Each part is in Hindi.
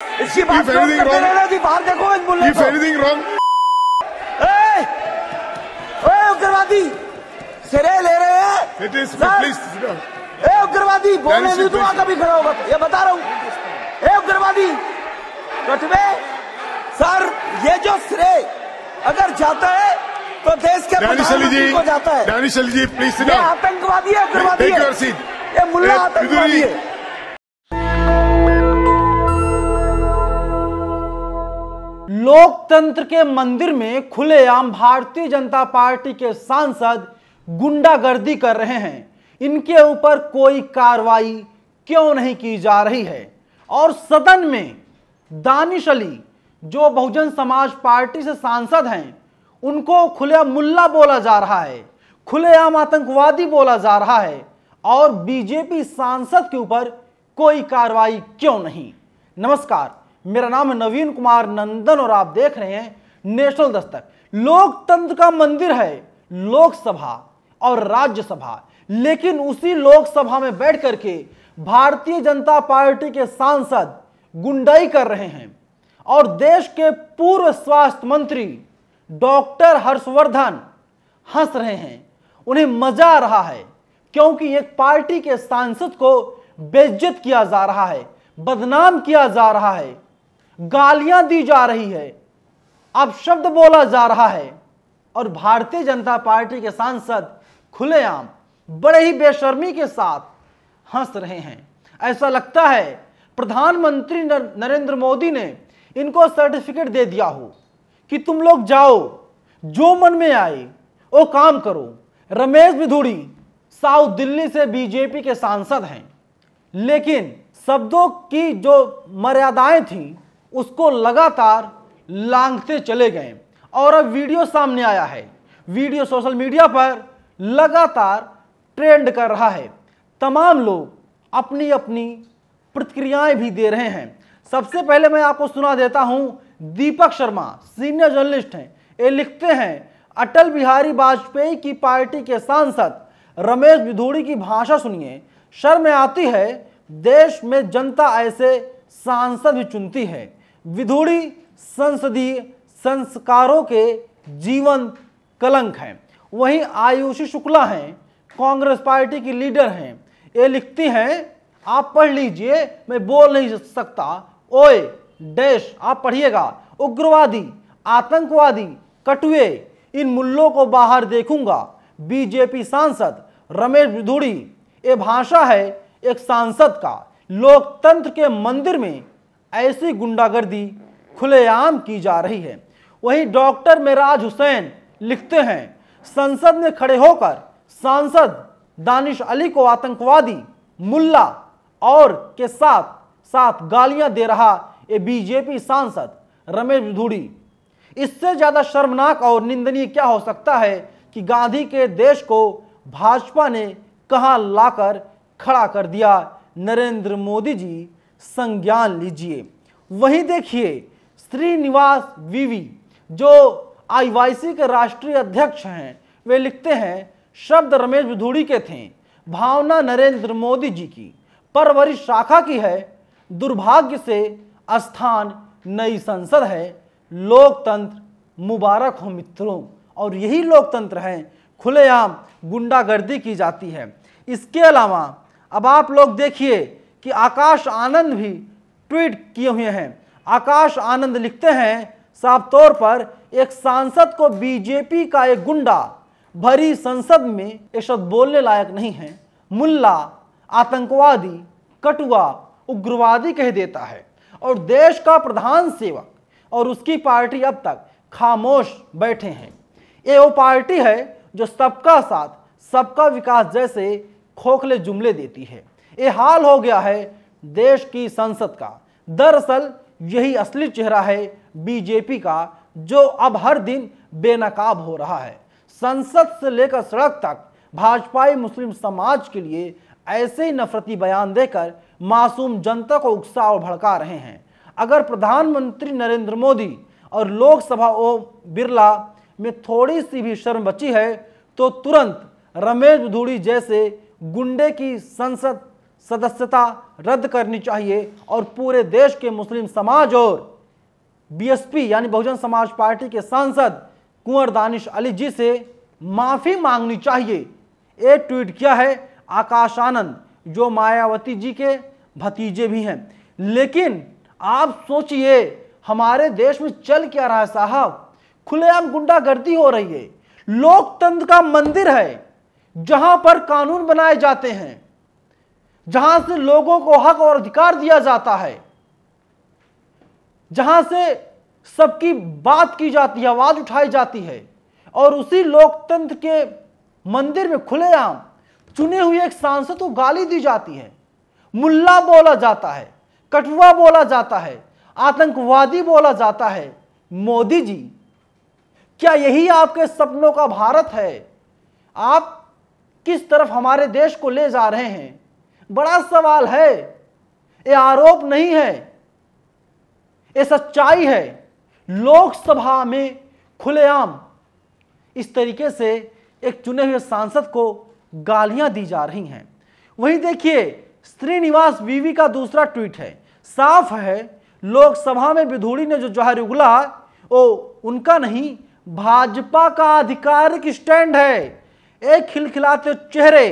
इसकी बात if anything wrong, जी बाहर देखो इस बुल्ले if anything wrong, ए, ए उग्रवादी सिरे ले रहे हैं इट इज please, ए उग्रवादी बोलने नहीं तो आगे भी खड़ा होगा ये बता रहा हूँ ए उग्रवादी कटवे सर ये जो सिरे अगर जाता है तो देश के प्रधानमंत्री को जाता है जी प्लीज आतंकवादी है उग्रवादी है ये मुल्ला आतंकवादी है लोकतंत्र के मंदिर में खुलेआम भारतीय जनता पार्टी के सांसद गुंडागर्दी कर रहे हैं इनके ऊपर कोई कार्रवाई क्यों नहीं की जा रही है और सदन में दानिश अली जो बहुजन समाज पार्टी से सांसद हैं उनको खुलेआम मुल्ला बोला जा रहा है खुलेआम आतंकवादी बोला जा रहा है और बीजेपी सांसद के ऊपर कोई कार्रवाई क्यों नहीं नमस्कार मेरा नाम है नवीन कुमार नंदन और आप देख रहे हैं नेशनल दस्तक लोकतंत्र का मंदिर है लोकसभा और राज्यसभा लेकिन उसी लोकसभा में बैठ करके भारतीय जनता पार्टी के सांसद गुंडाई कर रहे हैं और देश के पूर्व स्वास्थ्य मंत्री डॉक्टर हर्षवर्धन हंस रहे हैं उन्हें मजा आ रहा है क्योंकि एक पार्टी के सांसद को बेज्जत किया जा रहा है बदनाम किया जा रहा है गालियां दी जा रही है अब शब्द बोला जा रहा है और भारतीय जनता पार्टी के सांसद खुलेआम बड़े ही बेशर्मी के साथ हंस रहे हैं ऐसा लगता है प्रधानमंत्री नरेंद्र मोदी ने इनको सर्टिफिकेट दे दिया हो कि तुम लोग जाओ जो मन में आए वो काम करो रमेश भिधुड़ी साउथ दिल्ली से बीजेपी के सांसद हैं लेकिन शब्दों की जो मर्यादाएं थीं उसको लगातार लांघते चले गए और अब वीडियो सामने आया है वीडियो सोशल मीडिया पर लगातार ट्रेंड कर रहा है तमाम लोग अपनी अपनी प्रतिक्रियाएं भी दे रहे हैं सबसे पहले मैं आपको सुना देता हूं दीपक शर्मा सीनियर जर्नलिस्ट हैं ये लिखते हैं अटल बिहारी वाजपेयी की पार्टी के सांसद रमेश विधूड़ी की भाषा सुनिए शर्म आती है देश में जनता ऐसे सांसद भी चुनती है विधोड़ी संसदीय संस्कारों के जीवन कलंक हैं वहीं आयुषी शुक्ला हैं कांग्रेस पार्टी की लीडर हैं ये लिखती हैं आप पढ़ लीजिए मैं बोल नहीं सकता ओए डैश आप पढ़िएगा उग्रवादी आतंकवादी कटुए इन मुल्लों को बाहर देखूंगा बीजेपी सांसद रमेश विधुड़ी ये भाषा है एक सांसद का लोकतंत्र के मंदिर में ऐसी गुंडागर्दी खुलेआम की जा रही है वहीं डॉक्टर मेराज हुसैन लिखते हैं संसद में खड़े होकर सांसद दानिश अली को आतंकवादी मुल्ला और के साथ साथ गालियां दे रहा ये बीजेपी सांसद रमेश धूड़ी इससे ज़्यादा शर्मनाक और निंदनीय क्या हो सकता है कि गांधी के देश को भाजपा ने कहाँ लाकर खड़ा कर दिया नरेंद्र मोदी जी संज्ञान लीजिए वहीं देखिए श्रीनिवास विवी जो आईवाईसी के राष्ट्रीय अध्यक्ष हैं वे लिखते हैं शब्द रमेश भिधूड़ी के थे भावना नरेंद्र मोदी जी की परवरिश शाखा की है दुर्भाग्य से स्थान नई संसद है लोकतंत्र मुबारक हो मित्रों और यही लोकतंत्र है खुलेआम गुंडागर्दी की जाती है इसके अलावा अब आप लोग देखिए कि आकाश आनंद भी ट्वीट किए हुए हैं आकाश आनंद लिखते हैं साफ तौर पर एक सांसद को बीजेपी का एक गुंडा भरी संसद में ये शब्द बोलने लायक नहीं है मुल्ला आतंकवादी कटुआ उग्रवादी कह देता है और देश का प्रधान सेवक और उसकी पार्टी अब तक खामोश बैठे हैं ये वो पार्टी है जो सबका साथ सबका विकास जैसे खोखले जुमले देती है ये हाल हो गया है देश की संसद का दरअसल यही असली चेहरा है बीजेपी का जो अब हर दिन बेनकाब हो रहा है संसद से लेकर सड़क तक भाजपाई मुस्लिम समाज के लिए ऐसे ही नफरती बयान देकर मासूम जनता को उकसा और भड़का रहे हैं अगर प्रधानमंत्री नरेंद्र मोदी और लोकसभा ओ बिरला में थोड़ी सी भी शर्म बची है तो तुरंत रमेश धूड़ी जैसे गुंडे की संसद सदस्यता रद्द करनी चाहिए और पूरे देश के मुस्लिम समाज और बीएसपी यानी बहुजन समाज पार्टी के सांसद कुंवर दानिश अली जी से माफ़ी मांगनी चाहिए ये ट्वीट किया है आकाश आनंद जो मायावती जी के भतीजे भी हैं लेकिन आप सोचिए हमारे देश में चल क्या रहा है साहब खुलेआम गुंडागर्दी हो रही है लोकतंत्र का मंदिर है जहां पर कानून बनाए जाते हैं जहां से लोगों को हक और अधिकार दिया जाता है जहां से सबकी बात की जाती है आवाज उठाई जाती है और उसी लोकतंत्र के मंदिर में खुलेआम चुने हुए एक सांसद को गाली दी जाती है मुल्ला बोला जाता है कटुआ बोला जाता है आतंकवादी बोला जाता है मोदी जी क्या यही आपके सपनों का भारत है आप किस तरफ हमारे देश को ले जा रहे हैं बड़ा सवाल है ये आरोप नहीं है ये सच्चाई है लोकसभा में खुलेआम इस तरीके से एक चुने हुए सांसद को गालियां दी जा रही हैं वहीं देखिए श्रीनिवास बीवी का दूसरा ट्वीट है साफ है लोकसभा में विधूड़ी ने जो जहर उगला वो उनका नहीं भाजपा का आधिकारिक स्टैंड है एक खिलखिलाते चेहरे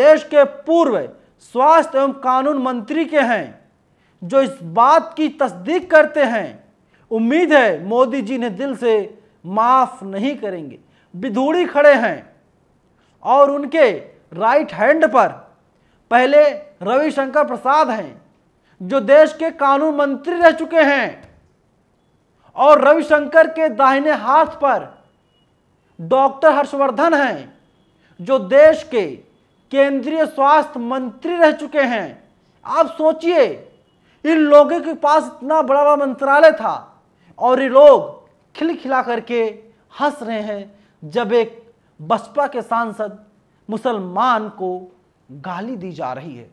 देश के पूर्व स्वास्थ्य एवं कानून मंत्री के हैं जो इस बात की तस्दीक करते हैं उम्मीद है मोदी जी ने दिल से माफ़ नहीं करेंगे विधूड़ी खड़े हैं और उनके राइट हैंड पर पहले रविशंकर प्रसाद हैं जो देश के कानून मंत्री रह चुके हैं और रविशंकर के दाहिने हाथ पर डॉक्टर हर्षवर्धन हैं जो देश के केंद्रीय स्वास्थ्य मंत्री रह चुके हैं आप सोचिए इन लोगों के पास इतना बड़ा बड़ा मंत्रालय था और ये लोग खिलखिला करके हंस रहे हैं जब एक बसपा के सांसद मुसलमान को गाली दी जा रही है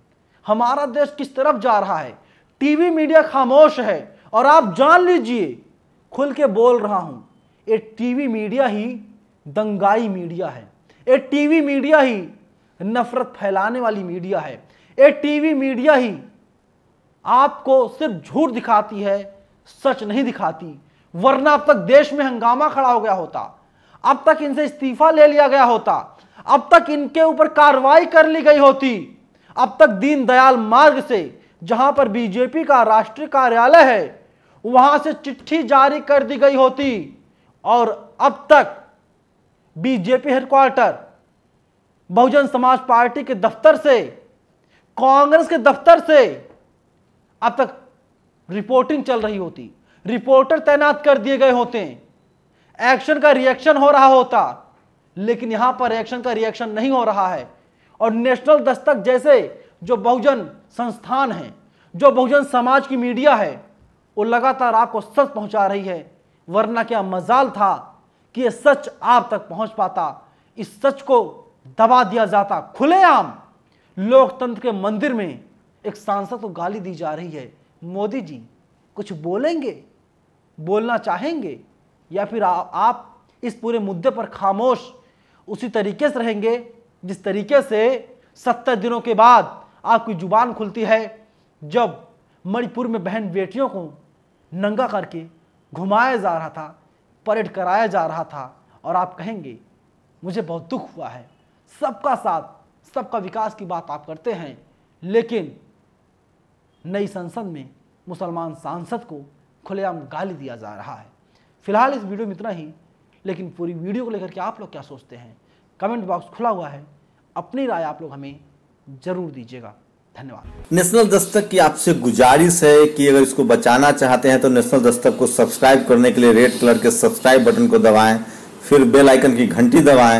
हमारा देश किस तरफ जा रहा है टीवी मीडिया खामोश है और आप जान लीजिए खुल के बोल रहा हूं ये टीवी मीडिया ही दंगाई मीडिया है ये टीवी मीडिया ही नफरत फैलाने वाली मीडिया है ये टीवी मीडिया ही आपको सिर्फ झूठ दिखाती है सच नहीं दिखाती वरना अब तक देश में हंगामा खड़ा हो गया होता अब तक इनसे इस्तीफा ले लिया गया होता अब तक इनके ऊपर कार्रवाई कर ली गई होती अब तक दीनदयाल मार्ग से जहां पर बीजेपी का राष्ट्रीय कार्यालय है वहां से चिट्ठी जारी कर दी गई होती और अब तक बीजेपी हेडक्वार्टर बहुजन समाज पार्टी के दफ्तर से कांग्रेस के दफ्तर से अब तक रिपोर्टिंग चल रही होती रिपोर्टर तैनात कर दिए गए होते एक्शन का रिएक्शन हो रहा होता लेकिन यहां पर एक्शन का रिएक्शन नहीं हो रहा है और नेशनल दस्तक जैसे जो बहुजन संस्थान है जो बहुजन समाज की मीडिया है वो लगातार आपको सच पहुंचा रही है वरना क्या मजाल था कि ये सच आप तक पहुंच पाता इस सच को दबा दिया जाता खुलेआम लोकतंत्र के मंदिर में एक सांसद को गाली दी जा रही है मोदी जी कुछ बोलेंगे बोलना चाहेंगे या फिर आ, आप इस पूरे मुद्दे पर खामोश उसी तरीके से रहेंगे जिस तरीके से सत्तर दिनों के बाद आपकी जुबान खुलती है जब मणिपुर में बहन बेटियों को नंगा करके घुमाया जा रहा था परेड कराया जा रहा था और आप कहेंगे मुझे बहुत दुख हुआ है सबका साथ सबका विकास की बात आप करते हैं लेकिन नई संसद में मुसलमान सांसद को खुलेआम गाली दिया जा रहा है फिलहाल इस वीडियो में इतना ही लेकिन पूरी वीडियो को लेकर के आप लोग क्या सोचते हैं कमेंट बॉक्स खुला हुआ है अपनी राय आप लोग हमें जरूर दीजिएगा धन्यवाद नेशनल दस्तक की आपसे गुजारिश है कि अगर इसको बचाना चाहते हैं तो नेशनल दस्तक को सब्सक्राइब करने के लिए रेड कलर के सब्सक्राइब बटन को दबाएं फिर बेल आइकन की घंटी दबाएं